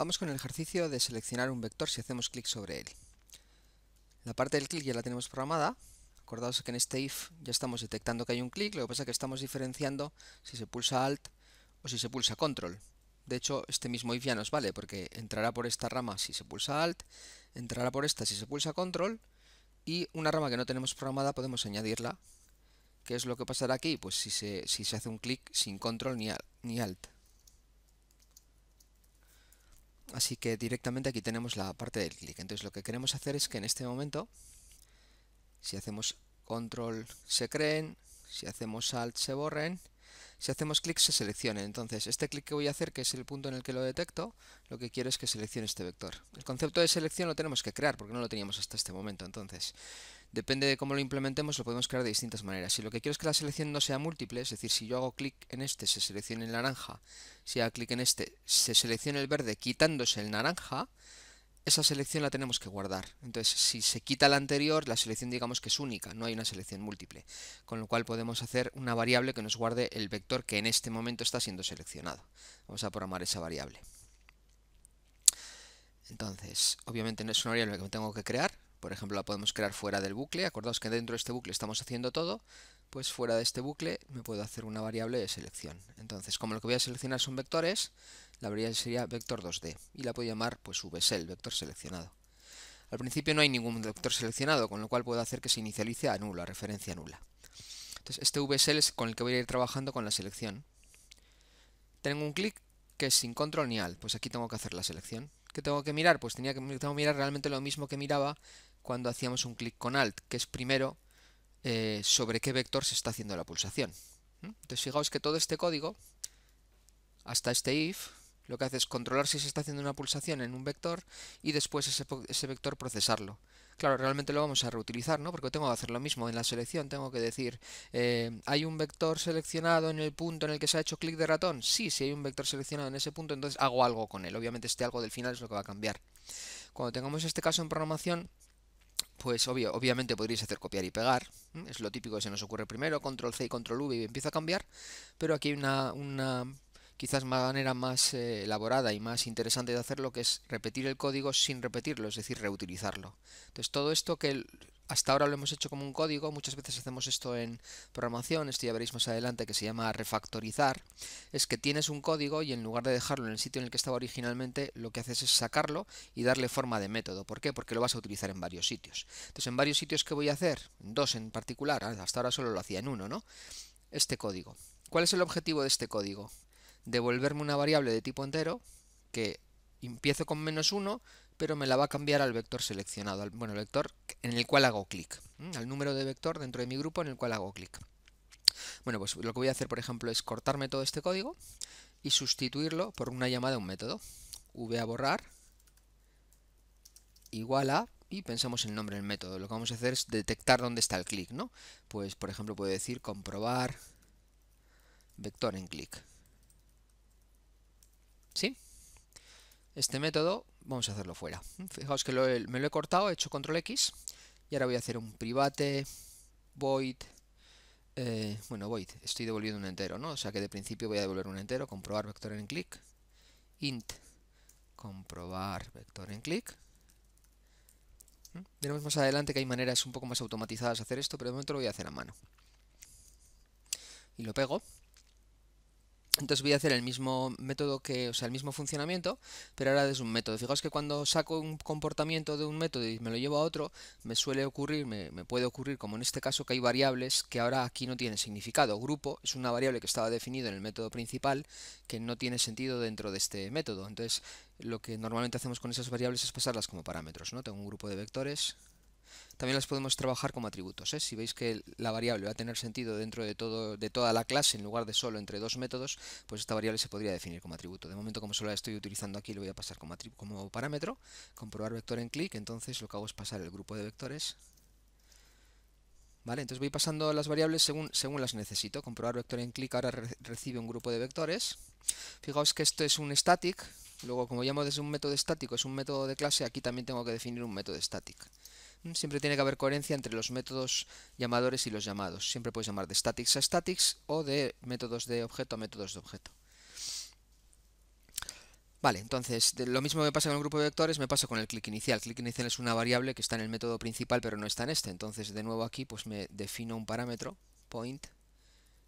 Vamos con el ejercicio de seleccionar un vector si hacemos clic sobre él. La parte del clic ya la tenemos programada. Acordaos que en este if ya estamos detectando que hay un clic, lo que pasa es que estamos diferenciando si se pulsa alt o si se pulsa control. De hecho, este mismo if ya nos vale porque entrará por esta rama si se pulsa alt, entrará por esta si se pulsa control y una rama que no tenemos programada podemos añadirla. ¿Qué es lo que pasará aquí? Pues si se, si se hace un clic sin control ni alt. Así que directamente aquí tenemos la parte del clic. Entonces lo que queremos hacer es que en este momento, si hacemos control se creen, si hacemos alt se borren, si hacemos clic se seleccionen. Entonces este clic que voy a hacer, que es el punto en el que lo detecto, lo que quiero es que seleccione este vector. El concepto de selección lo tenemos que crear porque no lo teníamos hasta este momento. Entonces Depende de cómo lo implementemos, lo podemos crear de distintas maneras. Si lo que quiero es que la selección no sea múltiple, es decir, si yo hago clic en este, se seleccione el naranja, si hago clic en este, se selecciona el verde quitándose el naranja, esa selección la tenemos que guardar. Entonces, si se quita la anterior, la selección digamos que es única, no hay una selección múltiple. Con lo cual podemos hacer una variable que nos guarde el vector que en este momento está siendo seleccionado. Vamos a programar esa variable. Entonces, obviamente no es una variable que me tengo que crear, por ejemplo, la podemos crear fuera del bucle. Acordaos que dentro de este bucle estamos haciendo todo. Pues fuera de este bucle me puedo hacer una variable de selección. Entonces, como lo que voy a seleccionar son vectores, la variable sería vector 2D. Y la puedo llamar pues vsel, vector seleccionado. Al principio no hay ningún vector seleccionado, con lo cual puedo hacer que se inicialice a nulo, a referencia nula. Entonces, este vsel es con el que voy a ir trabajando con la selección. Tengo un clic que es sin control ni alt. Pues aquí tengo que hacer la selección. ¿Qué tengo que mirar? Pues tenía que mirar realmente lo mismo que miraba cuando hacíamos un clic con Alt, que es primero eh, sobre qué vector se está haciendo la pulsación. ¿Mm? Entonces fijaos que todo este código, hasta este if, lo que hace es controlar si se está haciendo una pulsación en un vector y después ese, vector procesarlo. Claro, realmente lo vamos a reutilizar, ¿no? Porque tengo que hacer lo mismo en la selección, tengo que decir, eh, ¿hay un vector seleccionado en el punto en el que se ha hecho clic de ratón? Sí, si hay un vector seleccionado en ese punto, entonces hago algo con él. Obviamente este algo del final es lo que va a cambiar. Cuando tengamos este caso en programación, pues obvio, obviamente podríais hacer copiar y pegar, es lo típico que se nos ocurre primero, control C y control V y empieza a cambiar, pero aquí hay una, quizás manera más eh, elaborada y más interesante de hacerlo, que es repetir el código sin repetirlo, es decir, reutilizarlo. Entonces todo esto que hasta ahora lo hemos hecho como un código, muchas veces hacemos esto en programación, esto ya veréis más adelante que se llama refactorizar, es que tienes un código y en lugar de dejarlo en el sitio en el que estaba originalmente, lo que haces es sacarlo y darle forma de método. ¿Por qué? Porque lo vas a utilizar en varios sitios. Entonces, en varios sitios, ¿qué voy a hacer? Dos en particular, hasta ahora solo lo hacía en uno, ¿no? Este código. ¿Cuál es el objetivo de este código? Devolverme una variable de tipo entero que empiezo con menos 1, pero me la va a cambiar al vector seleccionado, al, bueno, vector en el cual hago clic, al número de vector dentro de mi grupo en el cual hago clic. Bueno, pues lo que voy a hacer, por ejemplo, es cortarme todo este código y sustituirlo por una llamada a un método. v a borrar igual a y pensamos el nombre del método. Lo que vamos a hacer es detectar dónde está el clic, ¿no? Pues, por ejemplo, puedo decir comprobar vector en clic. ¿Sí? este método, vamos a hacerlo fuera. Fijaos que me lo he cortado, he hecho control X y ahora voy a hacer un private void. Eh, bueno, void, estoy devolviendo un entero, ¿no? O sea que de principio voy a devolver un entero, comprobar vector en clic, int, comprobar vector en clic. Veremos más adelante que hay maneras un poco más automatizadas de hacer esto, pero de momento lo voy a hacer a mano. Y lo pego. Entonces voy a hacer el mismo método que, o sea, el mismo funcionamiento, pero ahora es un método. Fijaos que cuando saco un comportamiento de un método y me lo llevo a otro, me suele ocurrir, me, puede ocurrir, como en este caso, que hay variables que ahora aquí no tienen significado. Grupo es una variable que estaba definida en el método principal que no tiene sentido dentro de este método. Entonces lo que normalmente hacemos con esas variables es pasarlas como parámetros. ¿no? Tengo un grupo de vectores también las podemos trabajar como atributos. ¿eh? Si veis que la variable va a tener sentido dentro de, toda la clase en lugar de solo entre dos métodos, pues esta variable se podría definir como atributo. De momento, como solo la estoy utilizando aquí, lo voy a pasar como, parámetro, comprobar vector en clic, entonces lo que hago es pasar el grupo de vectores ¿Vale? Entonces voy pasando las variables según, las necesito. Comprobar vector en clic ahora recibe un grupo de vectores. Fijaos que esto es un static. Luego, como llamo desde un método estático, es un método de clase, aquí también tengo que definir un método static. Siempre tiene que haber coherencia entre los métodos llamadores y los llamados. Siempre puedes llamar de statics a statics o de métodos de objeto a métodos de objeto. Vale, entonces lo mismo me pasa con el grupo de vectores, me pasa con el clic inicial. Clic inicial es una variable que está en el método principal pero no está en este. Entonces de nuevo aquí pues me defino un parámetro, point,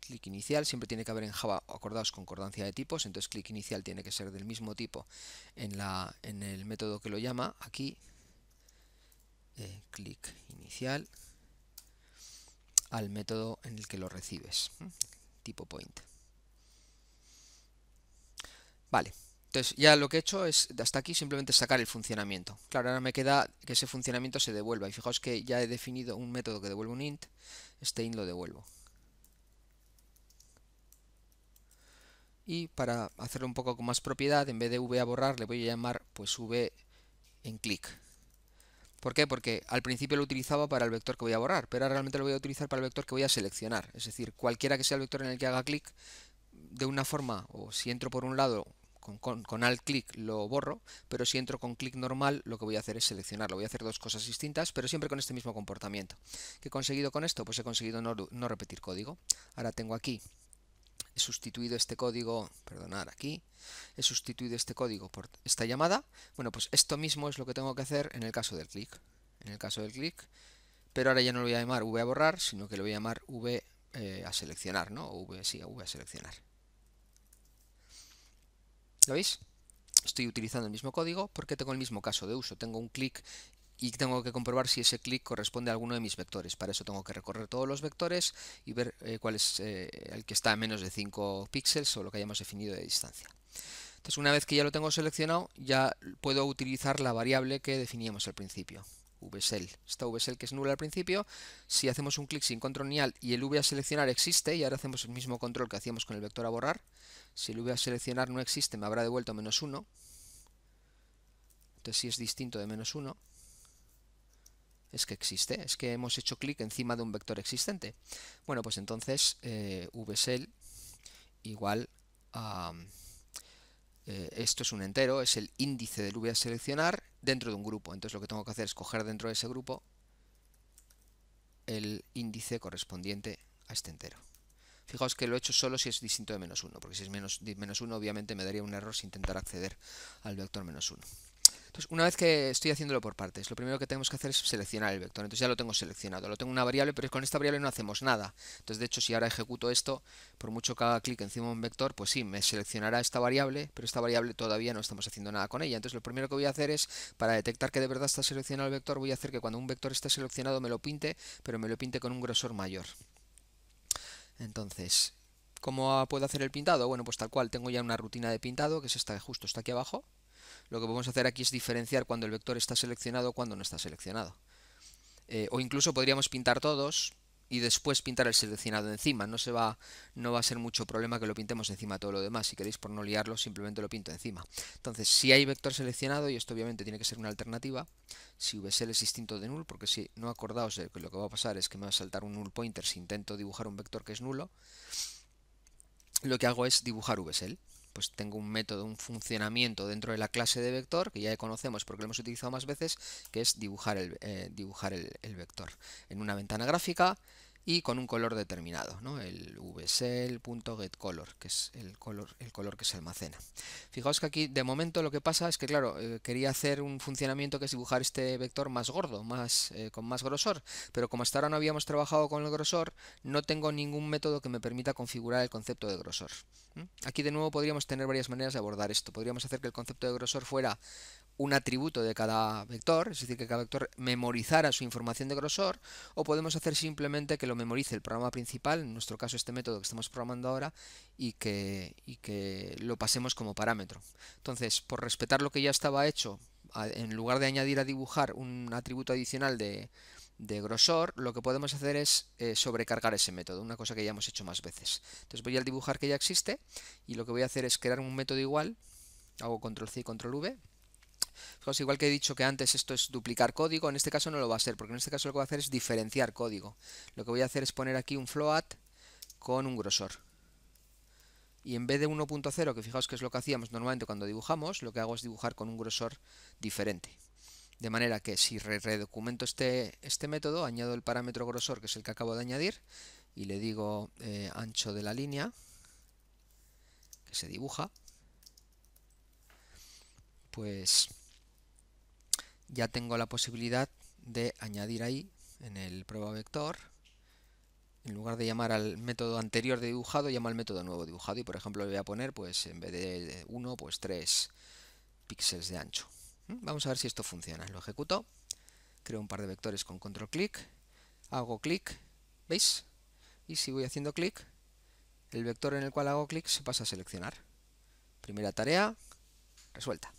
clic inicial. Siempre tiene que haber en Java, acordados, concordancia de tipos. Entonces clic inicial tiene que ser del mismo tipo en, en el método que lo llama aquí eh, clic inicial al método en el que lo recibes, tipo point. Vale, entonces ya lo que he hecho es hasta aquí simplemente sacar el funcionamiento. Claro, ahora me queda que ese funcionamiento se devuelva. Y fijaos que ya he definido un método que devuelve un int, este int lo devuelvo. Y para hacerlo un poco con más propiedad, en vez de v a borrar, le voy a llamar pues v en clic. ¿Por qué? Porque al principio lo utilizaba para el vector que voy a borrar, pero ahora realmente lo voy a utilizar para el vector que voy a seleccionar. Es decir, cualquiera que sea el vector en el que haga clic, de una forma, o si entro por un lado con, alt clic lo borro, pero si entro con clic normal lo que voy a hacer es seleccionarlo. Voy a hacer dos cosas distintas, pero siempre con este mismo comportamiento. ¿Qué he conseguido con esto? Pues he conseguido no repetir código. Ahora tengo aquí he sustituido este código, perdonar aquí, he sustituido este código por esta llamada, bueno, pues esto mismo es lo que tengo que hacer en el caso del clic. En el caso del clic, pero ahora ya no lo voy a llamar v a borrar, sino que lo voy a llamar v eh, a seleccionar, ¿no? v, sí, v a seleccionar. ¿Lo veis? Estoy utilizando el mismo código porque tengo el mismo caso de uso. Tengo un clic y tengo que comprobar si ese clic corresponde a alguno de mis vectores. Para eso tengo que recorrer todos los vectores y ver eh, cuál es eh, el que está a menos de 5 píxeles o lo que hayamos definido de distancia. Entonces una vez que ya lo tengo seleccionado ya puedo utilizar la variable que definíamos al principio. VSEL. Esta VSEL que es nula al principio, si hacemos un clic sin control ni al y el V a seleccionar existe, y ahora hacemos el mismo control que hacíamos con el vector a borrar, si el V a seleccionar no existe me habrá devuelto menos 1, entonces si es distinto de menos 1, es que existe, es que hemos hecho clic encima de un vector existente. Bueno, pues entonces eh, vsel igual a... Eh, esto es un entero, es el índice del v a seleccionar dentro de un grupo. Entonces lo que tengo que hacer es coger dentro de ese grupo el índice correspondiente a este entero. Fijaos que lo he hecho solo si es distinto de menos 1, porque si es menos, menos 1 obviamente me daría un error si intentar acceder al vector menos 1. Entonces, pues una vez que estoy haciéndolo por partes, lo primero que tenemos que hacer es seleccionar el vector. Entonces ya lo tengo seleccionado, lo tengo una variable, pero con esta variable no hacemos nada. Entonces, de hecho, si ahora ejecuto esto, por mucho que haga clic encima de un vector, pues sí, me seleccionará esta variable, pero esta variable todavía no estamos haciendo nada con ella. Entonces, lo primero que voy a hacer es, para detectar que de verdad está seleccionado el vector, voy a hacer que cuando un vector esté seleccionado me lo pinte, pero me lo pinte con un grosor mayor. Entonces, ¿cómo puedo hacer el pintado? Bueno, pues tal cual, tengo ya una rutina de pintado, que es esta justo está aquí abajo. Lo que podemos hacer aquí es diferenciar cuando el vector está seleccionado o cuando no está seleccionado. Eh, o incluso podríamos pintar todos y después pintar el seleccionado encima. No, se va, no va a ser mucho problema que lo pintemos encima todo lo demás. Si queréis por no liarlo, simplemente lo pinto encima. Entonces, si hay vector seleccionado, y esto obviamente tiene que ser una alternativa, si vsl es distinto de null, porque si no acordaos de que lo que va a pasar es que me va a saltar un null pointer si intento dibujar un vector que es nulo, lo que hago es dibujar vsl pues tengo un método, un funcionamiento dentro de la clase de vector, que ya conocemos porque lo hemos utilizado más veces, que es dibujar el, eh, dibujar el vector en una ventana gráfica y con un color determinado, ¿no? el VsL.getColor, que es el color, el color que se almacena. Fijaos que aquí de momento lo que pasa es que, claro, eh, quería hacer un funcionamiento que es dibujar este vector más gordo, más, eh, con más grosor, pero como hasta ahora no habíamos trabajado con el grosor, no tengo ningún método que me permita configurar el concepto de grosor. Aquí de nuevo podríamos tener varias maneras de abordar esto. Podríamos hacer que el concepto de grosor fuera un atributo de cada vector, es decir, que cada vector memorizara su información de grosor, o podemos hacer simplemente que lo memorice el programa principal, en nuestro caso este método que estamos programando ahora, y que, lo pasemos como parámetro. Entonces, por respetar lo que ya estaba hecho, en lugar de añadir a dibujar un atributo adicional de, de grosor, lo que podemos hacer es eh, sobrecargar ese método, una cosa que ya hemos hecho más veces. Entonces voy al dibujar que ya existe, y lo que voy a hacer es crear un método igual, hago control C y control V, Fijaos, pues igual que he dicho que antes esto es duplicar código, en este caso no lo va a ser porque en este caso lo que voy a hacer es diferenciar código. Lo que voy a hacer es poner aquí un float con un grosor. Y en vez de 1.0, que fijaos que es lo que hacíamos normalmente cuando dibujamos, lo que hago es dibujar con un grosor diferente. De manera que si redocumento este, este método, añado el parámetro grosor, que es el que acabo de añadir, y le digo eh, ancho de la línea, que se dibuja, pues ya tengo la posibilidad de añadir ahí en el prueba vector en lugar de llamar al método anterior de dibujado llamo al método nuevo dibujado y por ejemplo le voy a poner pues en vez de 1 pues 3 píxeles de ancho ¿Mm? vamos a ver si esto funciona lo ejecuto creo un par de vectores con control clic hago clic veis y si voy haciendo clic el vector en el cual hago clic se pasa a seleccionar primera tarea resuelta